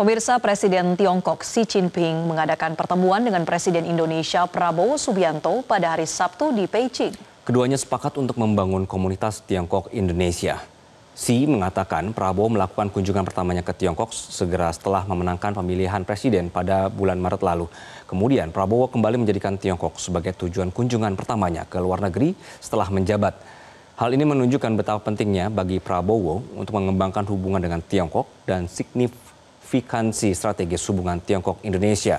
Pemirsa Presiden Tiongkok Xi Jinping mengadakan pertemuan dengan Presiden Indonesia Prabowo Subianto pada hari Sabtu di Beijing. Keduanya sepakat untuk membangun komunitas Tiongkok Indonesia. Xi mengatakan Prabowo melakukan kunjungan pertamanya ke Tiongkok segera setelah memenangkan pemilihan presiden pada bulan Maret lalu. Kemudian Prabowo kembali menjadikan Tiongkok sebagai tujuan kunjungan pertamanya ke luar negeri setelah menjabat. Hal ini menunjukkan betapa pentingnya bagi Prabowo untuk mengembangkan hubungan dengan Tiongkok dan signif signifikansi strategis hubungan Tiongkok-Indonesia.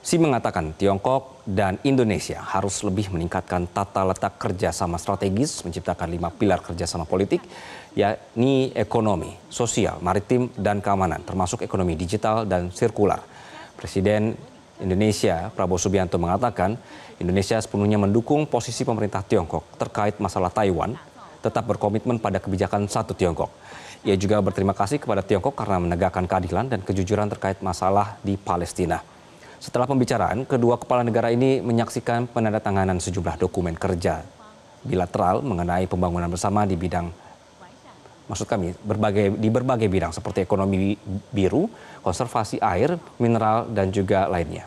Si mengatakan Tiongkok dan Indonesia harus lebih meningkatkan tata letak kerjasama strategis, menciptakan lima pilar kerjasama politik, yakni ekonomi, sosial, maritim, dan keamanan, termasuk ekonomi digital dan sirkular. Presiden Indonesia Prabowo Subianto mengatakan Indonesia sepenuhnya mendukung posisi pemerintah Tiongkok terkait masalah Taiwan tetap berkomitmen pada kebijakan satu Tiongkok. Ia juga berterima kasih kepada Tiongkok karena menegakkan keadilan dan kejujuran terkait masalah di Palestina. Setelah pembicaraan, kedua kepala negara ini menyaksikan penandatanganan sejumlah dokumen kerja bilateral mengenai pembangunan bersama di bidang maksud kami berbagai di berbagai bidang seperti ekonomi biru, konservasi air, mineral dan juga lainnya.